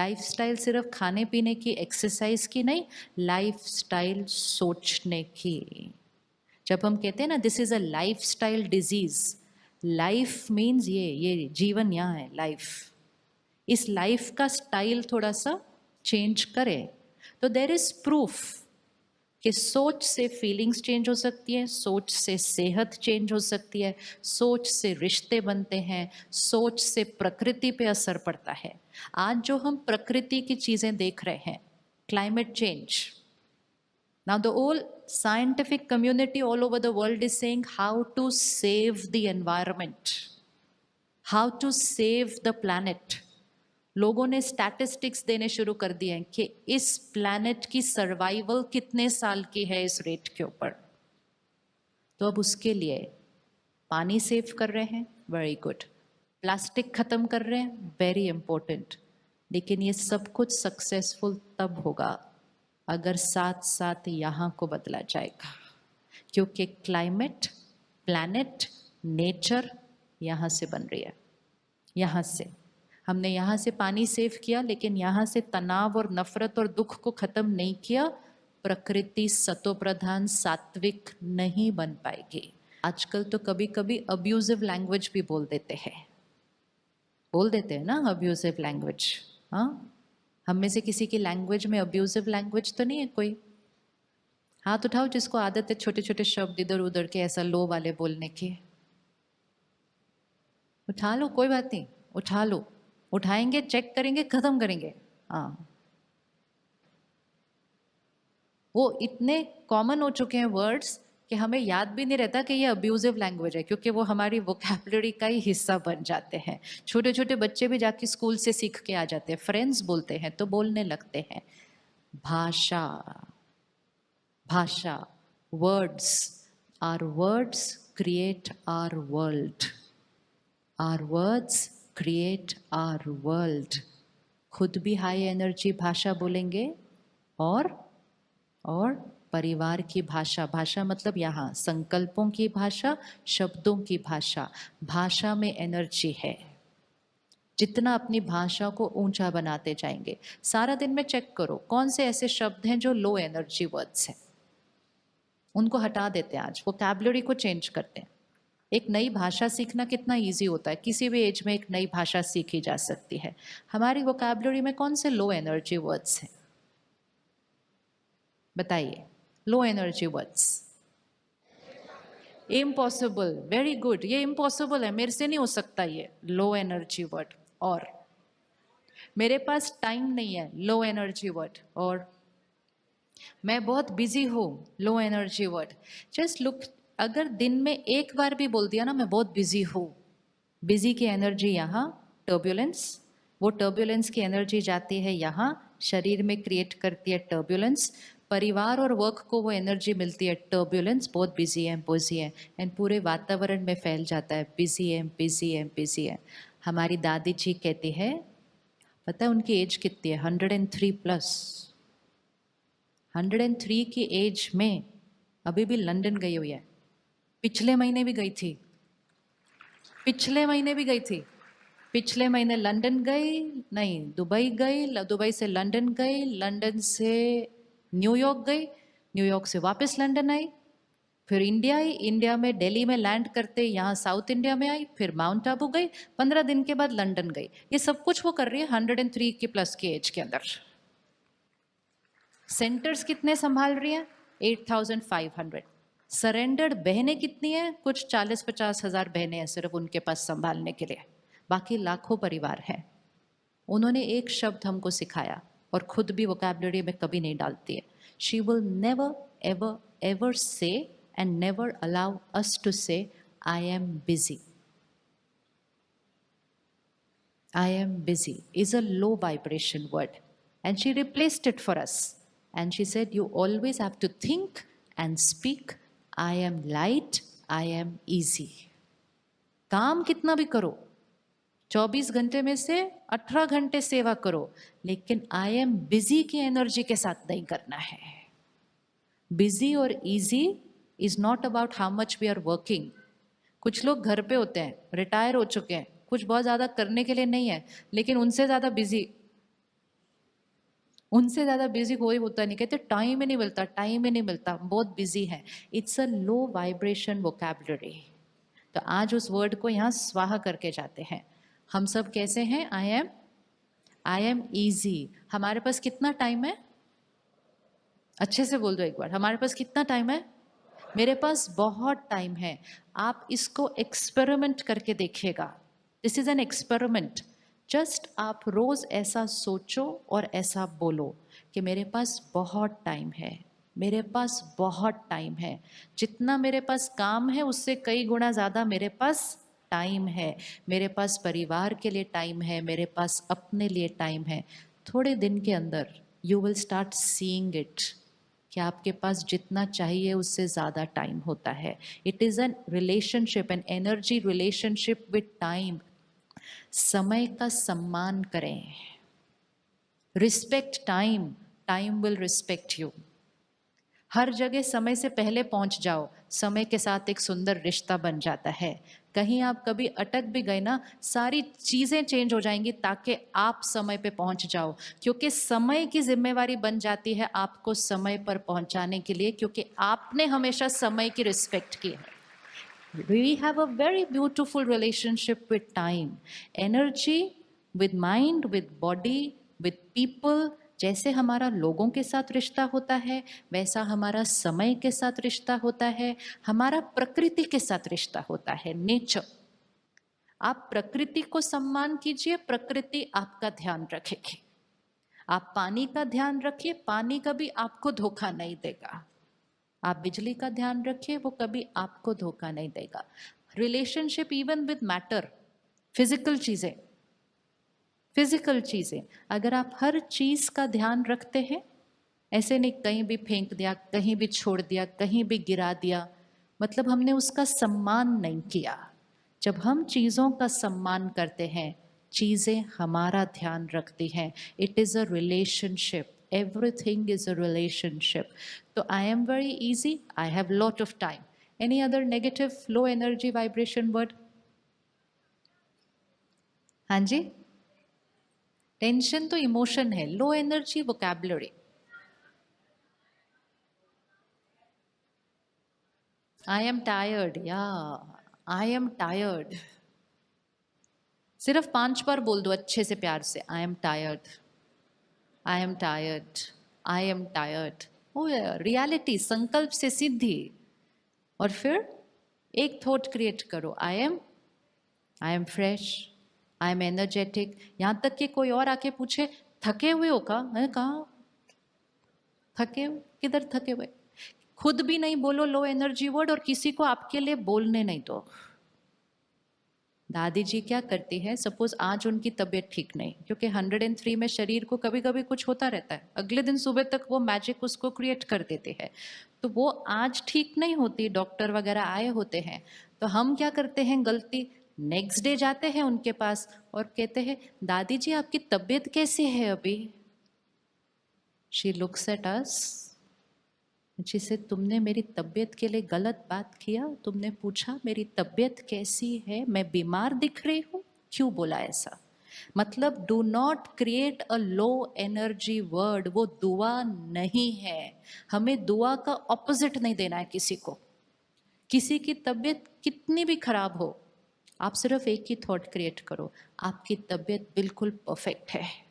Lifestyle सिर्फ खाने पीने की एक्सरसाइज की नहीं लाइफस्टाइल सोचने की जब हम कहते हैं ना this is a lifestyle disease life means ये ये जीवन यहाँ है लाइफ इस लाइफ का स्टाइल थोड़ा सा चेंज करें तो देर इज़ प्रूफ कि सोच से फीलिंग्स चेंज हो सकती हैं सोच से सेहत चेंज हो सकती है सोच से रिश्ते बनते हैं सोच से प्रकृति पे असर पड़ता है आज जो हम प्रकृति की चीज़ें देख रहे हैं climate change now the whole scientific community all over the world is saying how to save the environment how to save the planet लोगों ने स्टैटिस्टिक्स देने शुरू कर दिए हैं कि इस प्लानट की सर्वाइवल कितने साल की है इस रेट के ऊपर तो अब उसके लिए पानी सेव कर रहे हैं वेरी गुड प्लास्टिक ख़त्म कर रहे हैं वेरी इम्पोर्टेंट लेकिन ये सब कुछ सक्सेसफुल तब होगा अगर साथ साथ यहाँ को बदला जाएगा क्योंकि क्लाइमेट प्लानट नेचर यहाँ से बन रही है यहाँ से हमने यहाँ से पानी सेव किया लेकिन यहाँ से तनाव और नफरत और दुख को ख़त्म नहीं किया प्रकृति सतो प्रधान सात्विक नहीं बन पाएगी आजकल तो कभी कभी अब्यूजिव लैंग्वेज भी बोल देते हैं बोल देते हैं ना अब्यूजिव लैंग्वेज हाँ हम में से किसी की लैंग्वेज में अब्यूजिव लैंग्वेज तो नहीं है कोई हाथ उठाओ जिसको आदत है छोटे छोटे शब्द इधर उधर के ऐसा लो वाले बोलने के उठा लो कोई बात नहीं उठा लो उठाएंगे चेक करेंगे ख़त्म करेंगे हाँ वो इतने कॉमन हो चुके हैं वर्ड्स कि हमें याद भी नहीं रहता कि ये अब्यूजिव लैंग्वेज है क्योंकि वो हमारी वोकेबलरी का ही हिस्सा बन जाते हैं छोटे छोटे बच्चे भी जाके स्कूल से सीख के आ जाते हैं फ्रेंड्स बोलते हैं तो बोलने लगते हैं भाषा भाषा words our words create our world our words create our world खुद भी हाई एनर्जी भाषा बोलेंगे और और परिवार की भाषा भाषा मतलब यहाँ संकल्पों की भाषा शब्दों की भाषा भाषा में एनर्जी है जितना अपनी भाषा को ऊंचा बनाते जाएंगे सारा दिन में चेक करो कौन से ऐसे शब्द हैं जो लो एनर्जी वर्ड्स हैं उनको हटा देते हैं आज वो कैबलरी को चेंज करते हैं एक नई भाषा सीखना कितना ईजी होता है किसी भी एज में एक नई भाषा सीखी जा सकती है हमारी वोकेबलरी में कौन से लो एनर्जी वर्ड्स हैं बताइए low energy words impossible very good ये इम्पॉसिबल है मेरे से नहीं हो सकता ये लो एनर्जी वर्ड और मेरे पास टाइम नहीं है लो एनर्जी वर्ड और मैं बहुत बिजी हूँ low energy word just look अगर दिन में एक बार भी बोल दिया ना मैं बहुत बिजी हूँ बिजी की एनर्जी यहाँ टर्ब्यूलेंस वो टर्ब्यूलेंस की एनर्जी जाती है यहाँ शरीर में क्रिएट करती है टर्ब्यूलेंस परिवार और वर्क को वो एनर्जी मिलती है टर्ब्यूलेंस बहुत बिजी है बोजी है एंड पूरे वातावरण में फैल जाता है बिजी है बिजी है बिजी है हमारी दादी जी कहती है पता है उनकी एज कितनी है hundred and three plus hundred and three की एज में अभी भी लंदन गई हुई है पिछले महीने भी गई थी पिछले महीने भी गई थी पिछले महीने लंदन गई नहीं दुबई गई दुबई से लंदन गई लंदन से न्यूयॉर्क गई न्यूयॉर्क से वापस लंदन आई फिर इंडिया आई इंडिया में दिल्ली में लैंड करते यहाँ साउथ इंडिया में आई फिर माउंट आबू गई पंद्रह दिन के बाद लंदन गई ये सब कुछ वो कर रही है हंड्रेड एंड थ्री के प्लस के एज के अंदर सेंटर्स कितने संभाल रही है eight thousand five hundred surrendered बहनें कितनी है कुछ चालीस पचास हज़ार बहनें हैं सिर्फ उनके पास संभालने के लिए बाकी लाखों परिवार हैं उन्होंने एक शब्द हमको सिखाया और खुद भी वोकेबलरी में कभी नहीं डालती है she will never ever ever say and never allow us to say I am busy I am busy is a low vibration word and she replaced it for us and she said you always have to think and speak I am light I am easy काम कितना भी करो 24 घंटे में से 18 घंटे सेवा करो लेकिन आई एम बिजी की एनर्जी के साथ नहीं करना है बिजी और easy is not about how much we are working कुछ लोग घर पे होते हैं रिटायर हो चुके हैं कुछ बहुत ज़्यादा करने के लिए नहीं है लेकिन उनसे ज़्यादा बिजी उनसे ज़्यादा बिजी कोई होता नहीं कहते टाइम ही नहीं मिलता टाइम ही नहीं मिलता बहुत बिजी है it's a low vibration vocabulary तो आज उस वर्ड को यहाँ स्वाह करके जाते हैं हम सब कैसे हैं I am I am easy हमारे पास कितना टाइम है अच्छे से बोल दो एक बार हमारे पास कितना टाइम है मेरे पास बहुत टाइम है आप इसको एक्सपेरिमेंट करके देखिएगा this is an experiment just आप रोज़ ऐसा सोचो और ऐसा बोलो कि मेरे पास बहुत टाइम है मेरे पास बहुत टाइम है जितना मेरे पास काम है उससे कई गुना ज़्यादा मेरे पास टाइम है मेरे पास परिवार के लिए टाइम है मेरे पास अपने लिए टाइम है थोड़े दिन के अंदर you will start seeing it कि आपके पास जितना चाहिए उससे ज़्यादा टाइम होता है it is an relationship an energy relationship with time समय का सम्मान करें respect time time will respect you हर जगह समय से पहले पहुंच जाओ समय के साथ एक सुंदर रिश्ता बन जाता है कहीं आप कभी अटक भी गए ना सारी चीज़ें चेंज हो जाएंगी ताकि आप समय पे पहुंच जाओ क्योंकि समय की जिम्मेवारी बन जाती है आपको समय पर पहुंचाने के लिए क्योंकि आपने हमेशा समय की रिस्पेक्ट की है We have a very beautiful relationship with time. Energy with mind, with body, with people. जैसे हमारा लोगों के साथ रिश्ता होता है वैसा हमारा समय के साथ रिश्ता होता है हमारा प्रकृति के साथ रिश्ता होता है नेचर आप प्रकृति को सम्मान कीजिए प्रकृति आपका ध्यान रखेगी आप पानी का ध्यान रखिए पानी कभी आपको धोखा नहीं देगा आप बिजली का ध्यान रखिए वो कभी आपको धोखा नहीं देगा relationship even with matter physical चीज़ें फिजिकल चीज़ें अगर आप हर चीज़ का ध्यान रखते हैं ऐसे नहीं कहीं भी फेंक दिया कहीं भी छोड़ दिया कहीं भी गिरा दिया मतलब हमने उसका सम्मान नहीं किया जब हम चीज़ों का सम्मान करते हैं चीज़ें हमारा ध्यान रखती हैं it is a relationship everything is a relationship so i am very easy i have lot of time any other negative low energy vibration word हाँ जी टेंशन तो इमोशन है low energy vocabulary I am tired या I am tired सिर्फ पांच बार बोल दो अच्छे से प्यार से I am tired I am tired I am tired वो रियलिटी संकल्प से सिद्धि और फिर एक थॉट क्रिएट करो I am I am fresh I am energetic यहाँ तक कि कोई और आके पूछे थके हुए हो का मैंने कहा थके किधर थके हुए खुद भी नहीं बोलो लो एनर्जी वर्ड और किसी को आपके लिए बोलने नहीं दो दादी जी क्या करती है सपोज आज उनकी तबीयत ठीक नहीं क्योंकि 103 में शरीर को कभी कभी कुछ होता रहता है अगले दिन सुबह तक वो मैजिक उसको क्रिएट कर देते हैं तो वो आज ठीक नहीं होती डॉक्टर वगैरह आए होते हैं तो हम क्या करते हैं गलती नेक्स्ट डे जाते हैं उनके पास और कहते हैं दादी जी आपकी तबीयत कैसी है अभी शी लुक्स एट अस जिसे तुमने मेरी तबीयत के लिए गलत बात किया तुमने पूछा मेरी तबीयत कैसी है मैं बीमार दिख रही हूँ क्यों बोला ऐसा मतलब do not create a low energy word वो दुआ नहीं है हमें दुआ का ऑपोजिट नहीं देना है किसी को किसी की तबीयत कितनी भी खराब हो आप सिर्फ एक ही थॉट क्रिएट करो आपकी तबीयत बिल्कुल परफेक्ट है